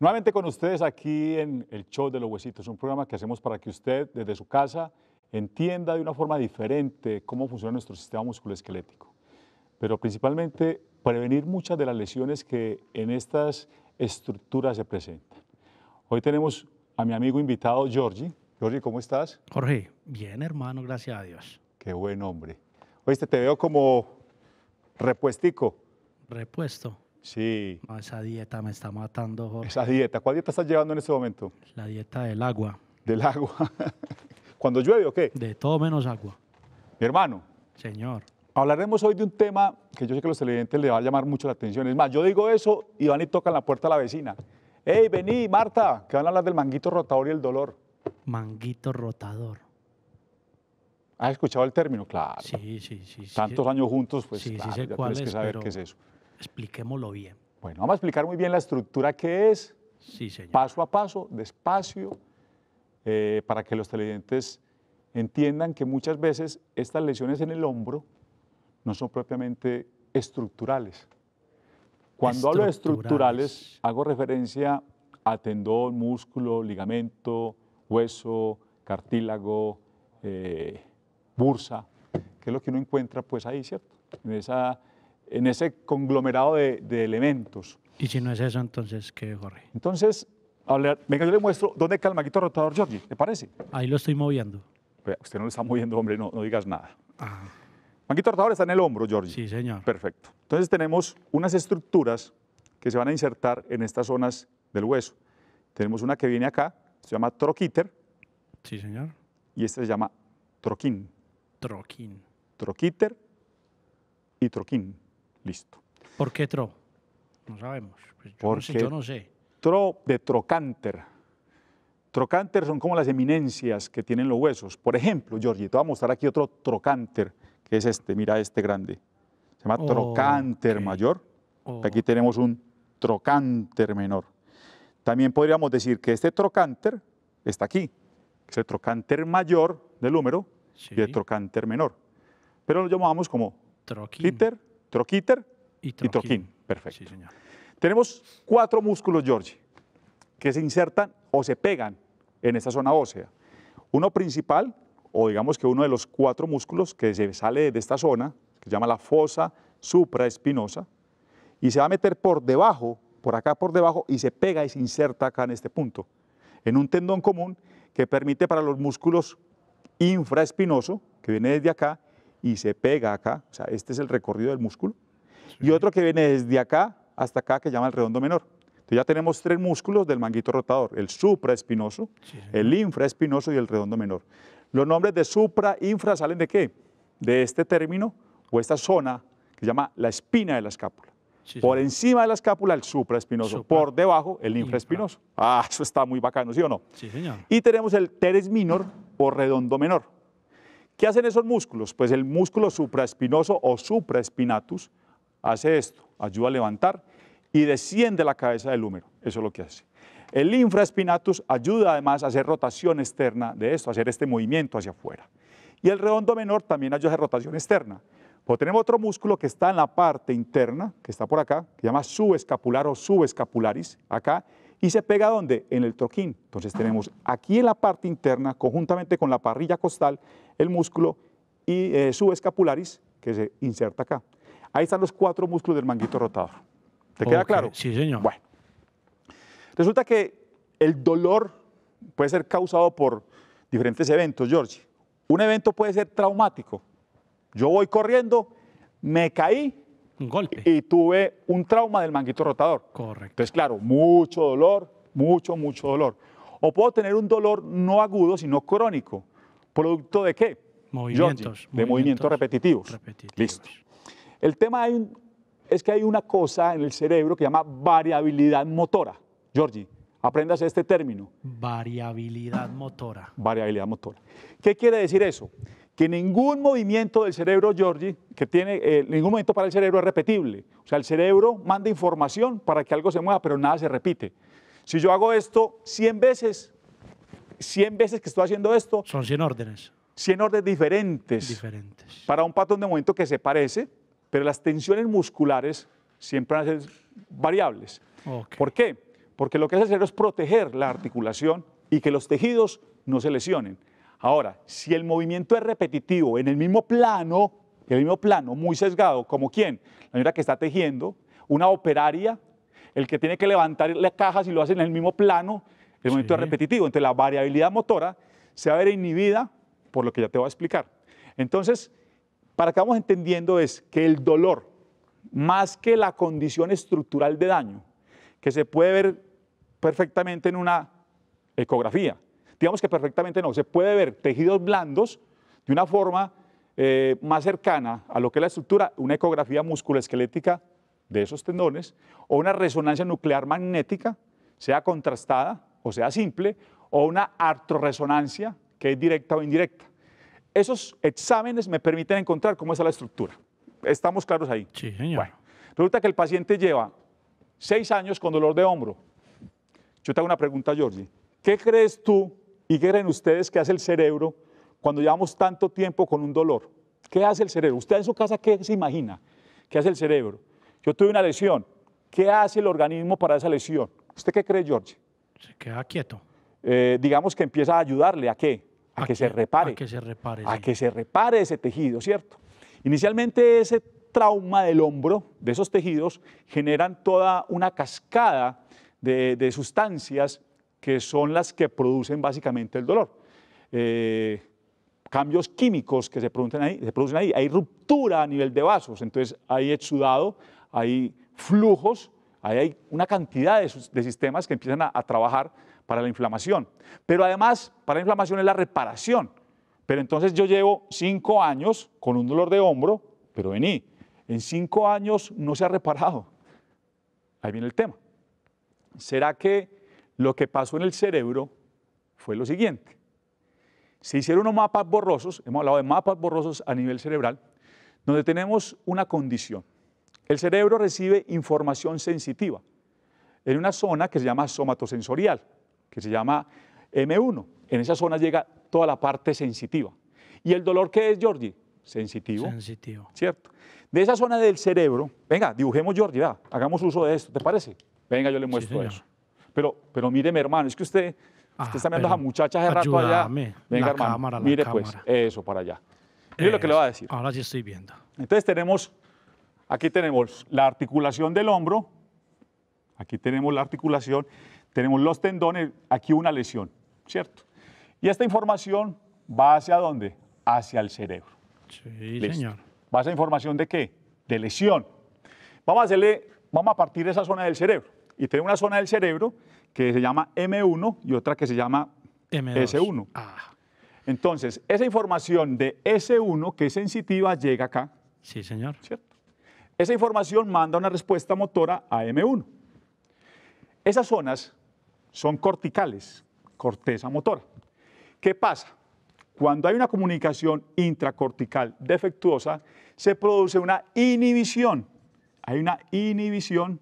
Nuevamente con ustedes aquí en el Show de los Huesitos, un programa que hacemos para que usted desde su casa entienda de una forma diferente cómo funciona nuestro sistema musculoesquelético, pero principalmente prevenir muchas de las lesiones que en estas estructuras se presentan. Hoy tenemos a mi amigo invitado, Giorgi. Giorgi, ¿cómo estás? Jorge, bien hermano, gracias a Dios. Qué buen hombre. Oíste, te veo como repuestico. Repuesto. Sí. esa dieta me está matando, Jorge. Esa dieta, ¿cuál dieta estás llevando en este momento? La dieta del agua. Del agua. ¿Cuando llueve o qué? De todo menos agua. Mi hermano. Señor. Hablaremos hoy de un tema que yo sé que a los televidentes le va a llamar mucho la atención. Es más, yo digo eso y van y tocan la puerta a la vecina. ¡Ey, vení, Marta! Que van a hablar del manguito rotador y el dolor. Manguito rotador. ¿Has escuchado el término? Claro. Sí, sí, sí. Tantos años juntos, pues tienes que saber qué es eso. Expliquémoslo bien. Bueno, vamos a explicar muy bien la estructura que es. Paso a paso, despacio, eh, para que los televidentes entiendan que muchas veces estas lesiones en el hombro no son propiamente estructurales. Cuando hablo de estructurales, hago referencia a tendón, músculo, ligamento, hueso, cartílago, eh, bursa, que es lo que uno encuentra pues ahí, ¿cierto? En esa en ese conglomerado de, elementos. ¿Y si no es eso, entonces qué, corre. Entonces, venga, yo le muestro dónde está el maquito rotador, Georgie, ¿te parece? Ahí lo estoy moviendo. usted no lo está moviendo, hombre, no, digas nada. El ah. Manguito rotador está en el hombro, Jorge. Sí, señor. Perfecto. Entonces tenemos unas estructuras que se van a insertar en estas zonas del hueso. Tenemos una que viene acá, se llama troquíter. Sí, señor. Y esta se llama troquín. Troquín. Troquiter y troquín. Listo. ¿Por qué tro? No sabemos. Pues yo, no sé, Tro de trocánter. Trocánter son como las eminencias que tienen los huesos. Por ejemplo, Jorge, te voy a mostrar aquí otro trocánter, que es este, mira este grande. Se llama trocánter mayor. Aquí tenemos un trocánter menor. También podríamos decir que este trocánter está aquí, es el trocánter mayor del húmero y el trocánter menor. Pero lo llamamos como Troqui troquíter y troquín. Perfecto. Tenemos cuatro músculos, George, que se insertan o se pegan en esta zona ósea. Uno principal, o digamos que uno de los cuatro músculos que se sale de esta zona, que se llama la fosa supraespinosa, y se va a meter por debajo, por acá por debajo, y se pega y se inserta acá en este punto, en un tendón común que permite para los músculos infraespinoso, que viene desde acá, y se pega acá, o sea, este es el recorrido del músculo, y otro que viene desde acá hasta acá que llama el redondo menor. Entonces ya tenemos tres músculos del manguito rotador, el supraespinoso, el infraespinoso y el redondo menor. Los nombres de supra, infra salen de qué? De este término o esta zona que se llama la espina de la escápula. por encima de la escápula el supraespinoso, por debajo el infraespinoso. Ah, eso está muy bacano, ¿sí o no? Sí, señor. Y tenemos el teres minor o redondo menor. ¿Qué hacen esos músculos? Pues el músculo supraespinoso o supraespinatus hace esto, ayuda a levantar y desciende la cabeza del húmero. Eso es lo que hace. El infraespinatus ayuda además a hacer rotación externa de esto, a hacer este movimiento hacia afuera. Y el redondo menor también ayuda a hacer rotación externa. Pues tenemos otro músculo que está en la parte interna, que está por acá, que se llama subescapular o subescapularis, acá, ¿Y se pega dónde? En el troquín. Entonces tenemos aquí en la parte interna, conjuntamente con la parrilla costal, el músculo y eh, subescapularis que se inserta acá. Ahí están los cuatro músculos del manguito rotador. ¿Te queda claro? Sí, señor. Bueno. Resulta que el dolor puede ser causado por diferentes eventos, George. Un evento puede ser traumático. Yo voy corriendo, me caí un golpe. Y, tuve un trauma del manguito rotador. Correcto. Entonces, claro, mucho dolor, mucho, mucho dolor. O puedo tener un dolor no agudo, sino crónico. ¿Producto de qué? Movimientos. de movimientos, repetitivos. repetitivos. Listo. El tema es que hay una cosa en el cerebro que llama variabilidad motora. Georgie, aprendas este término. Variabilidad motora. Variabilidad motora. ¿Qué quiere decir eso? que ningún movimiento del cerebro, Georgie, que tiene, eh, ningún movimiento para el cerebro es repetible. O sea, el cerebro manda información para que algo se mueva, pero nada se repite. Si yo hago esto 100 veces, 100 veces que estoy haciendo esto. Son 100 órdenes. 100 órdenes diferentes. Diferentes. Para un patrón de movimiento que se parece, pero las tensiones musculares siempre van a ser variables. ¿Por qué? Porque lo que hace el cerebro es proteger la articulación y que los tejidos no se lesionen. Ahora, si el movimiento es repetitivo en el mismo plano, el mismo plano, muy sesgado, ¿como quien La señora que está tejiendo, una operaria, el que tiene que levantar las cajas y lo hace en el mismo plano, el movimiento es repetitivo. Entonces, la variabilidad motora se va a ver inhibida por lo que ya te voy a explicar. Entonces, para que vamos entendiendo es que el dolor, más que la condición estructural de daño, que se puede ver perfectamente en una ecografía, digamos que perfectamente no, se puede ver tejidos blandos de una forma eh, más cercana a lo que es la estructura, una ecografía musculoesquelética de esos tendones o una resonancia nuclear magnética, sea contrastada o sea simple, o una artroresonancia que es directa o indirecta. Esos exámenes me permiten encontrar cómo está la estructura. ¿Estamos claros ahí? Sí, señor. Bueno, resulta que el paciente lleva seis años con dolor de hombro. Yo te hago una pregunta, Georgie. ¿Qué crees tú ¿Y qué creen ustedes que hace el cerebro cuando llevamos tanto tiempo con un dolor? ¿Qué hace el cerebro? ¿Usted en su casa qué se imagina? ¿Qué hace el cerebro? Yo tuve una lesión. ¿Qué hace el organismo para esa lesión? ¿Usted qué cree, George? Se queda quieto. Eh, digamos que empieza a ayudarle a qué? A, que, se repare. A que se repare. A que se repare ese tejido, ¿cierto? Inicialmente ese trauma del hombro, de esos tejidos, generan toda una cascada de, de sustancias que son las que producen básicamente el dolor. Eh, cambios químicos que se producen, ahí, se producen ahí, hay ruptura a nivel de vasos, entonces hay exudado, hay flujos, hay una cantidad de, sistemas que empiezan a, a trabajar para la inflamación. Pero además, para la inflamación es la reparación. Pero entonces yo llevo cinco años con un dolor de hombro, pero vení, en cinco años no se ha reparado. Ahí viene el tema. ¿Será que lo que pasó en el cerebro fue lo siguiente. Se hicieron unos mapas borrosos, hemos hablado de mapas borrosos a nivel cerebral, donde tenemos una condición. El cerebro recibe información sensitiva en una zona que se llama somatosensorial, que se llama M1. En esa zona llega toda la parte sensitiva. ¿Y el dolor qué es, Georgie? Sensitivo. Sensitivo. ¿Cierto? De esa zona del cerebro, venga, dibujemos, Jordi, hagamos uso de esto, ¿te parece? Venga, yo le muestro eso. Pero, pero mire, mi hermano, es que usted, ah, está mirando a muchachas de rato allá. Venga, hermano, mire pues, eso para allá. Mire lo que le va a decir. Ahora sí estoy viendo. Entonces tenemos, aquí tenemos la articulación del hombro, aquí tenemos la articulación, tenemos los tendones, aquí una lesión, ¿cierto? Y esta información va hacia dónde? Hacia el cerebro. Sí, señor. ¿Va a esa información de qué? De lesión. Vamos a hacerle, vamos a partir esa zona del cerebro y tiene una zona del cerebro que se llama M1 y otra que se llama S1. Ah. Entonces, esa información de S1 que es sensitiva llega acá. Sí, señor. ¿Cierto? Esa información manda una respuesta motora a M1. Esas zonas son corticales, corteza motora. ¿Qué pasa? Cuando hay una comunicación intracortical defectuosa, se produce una inhibición. Hay una inhibición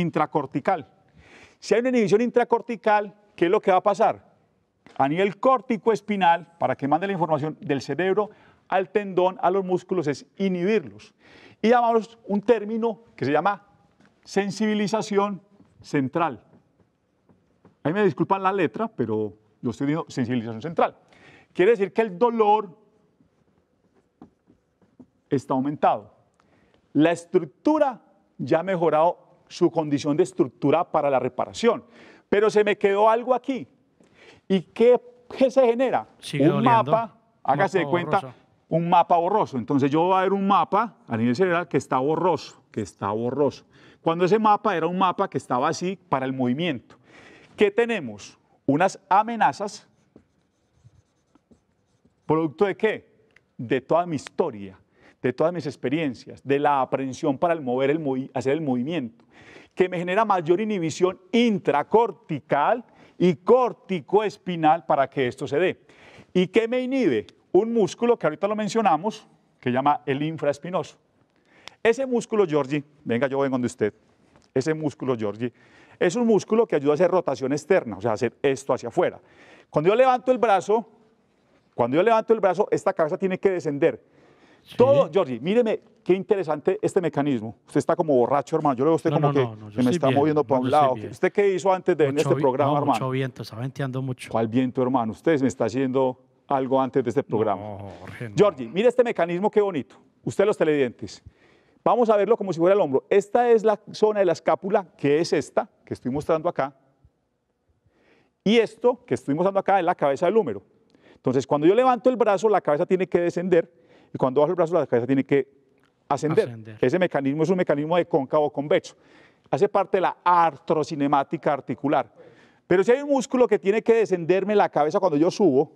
intracortical. Si hay una inhibición intracortical, ¿qué es lo que va a pasar? A nivel córtico-espinal, para que mande la información del cerebro al tendón, a los músculos, es inhibirlos. Y llamamos un término que se llama sensibilización central. Ahí me disculpan la letra, pero yo estoy diciendo sensibilización central. Quiere decir que el dolor está aumentado. La estructura ya ha mejorado su condición de estructura para la reparación. Pero se me quedó algo aquí. ¿Y qué, se genera? un mapa, hágase de cuenta, un mapa borroso. Entonces yo voy a ver un mapa a nivel general, que está borroso, que está borroso. Cuando ese mapa era un mapa que estaba así para el movimiento. ¿Qué tenemos? Unas amenazas. ¿Producto de qué? De toda mi historia de todas mis experiencias, de la aprensión para el mover el hacer el movimiento, que me genera mayor inhibición intracortical y corticoespinal para que esto se dé. ¿Y qué me inhibe? Un músculo que ahorita lo mencionamos, que llama el infraespinoso. Ese músculo, Georgie, venga, yo vengo donde usted. Ese músculo, Georgie, es un músculo que ayuda a hacer rotación externa, o sea, hacer esto hacia afuera. Cuando yo levanto el brazo, cuando yo levanto el brazo, esta cabeza tiene que descender todo, Jordi, míreme, qué interesante este mecanismo. Usted está como borracho, hermano. Yo veo usted como que, me está moviendo para un lado. ¿Usted qué hizo antes de en este programa, hermano? Mucho viento, está venteando mucho. ¿Cuál viento, hermano? Usted me está haciendo algo antes de este programa. Jordi, mire este mecanismo, qué bonito. Usted los televidentes. Vamos a verlo como si fuera el hombro. Esta es la zona de la escápula, que es esta, que estoy mostrando acá. Y esto que estoy mostrando acá es la cabeza del húmero. Entonces, cuando yo levanto el brazo, la cabeza tiene que descender y cuando baja el brazo la cabeza tiene que ascender. Ese mecanismo es un mecanismo de cóncavo convexo. Hace parte de la artrocinemática articular. Pero si hay un músculo que tiene que descenderme la cabeza cuando yo subo,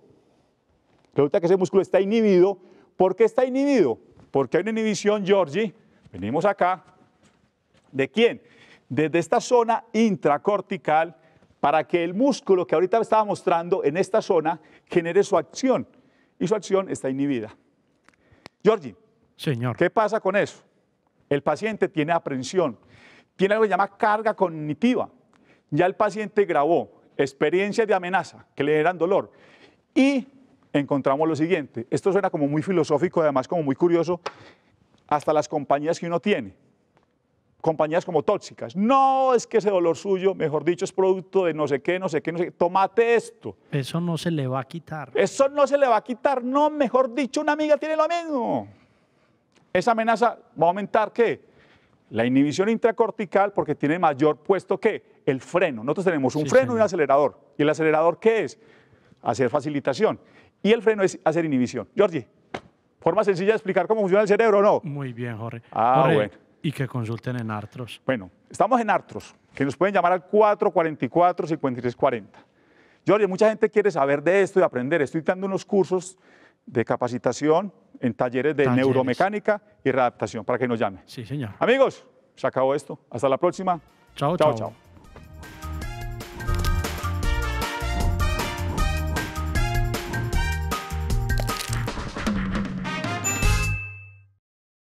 resulta que ese músculo está inhibido. ¿Por qué está inhibido? Porque hay una inhibición, Georgie. Venimos acá. ¿De quién? Desde esta zona intracortical para que el músculo que ahorita estaba mostrando en esta zona genere su acción. Y su acción está inhibida. Georgie, Señor. ¿qué pasa con eso? El paciente tiene aprensión, tiene algo que se llama carga cognitiva. Ya el paciente grabó experiencias de amenaza que le eran dolor y encontramos lo siguiente. Esto suena como muy filosófico, además como muy curioso, hasta las compañías que uno tiene compañías como tóxicas. No, es que ese dolor suyo, mejor dicho, es producto de no sé qué, no sé qué, no sé qué. Tómate esto. Eso no se le va a quitar. Eso no se le va a quitar. No, mejor dicho, una amiga tiene lo mismo. Esa amenaza va a aumentar qué? La inhibición intracortical porque tiene mayor puesto que el freno. Nosotros tenemos un freno y un acelerador. ¿Y el acelerador qué es? Hacer facilitación. Y el freno es hacer inhibición. Jorge, forma sencilla de explicar cómo funciona el cerebro, ¿no? Muy bien, Jorge. Ah, bueno. Y que consulten en Artros. Bueno, estamos en Artros, que nos pueden llamar al 444-5340. Jorge, mucha gente quiere saber de esto y aprender. Estoy dando unos cursos de capacitación en talleres de neuromecánica y readaptación, para que nos llamen. Sí, señor. Amigos, se acabó esto. Hasta la próxima. chao. chao. chao.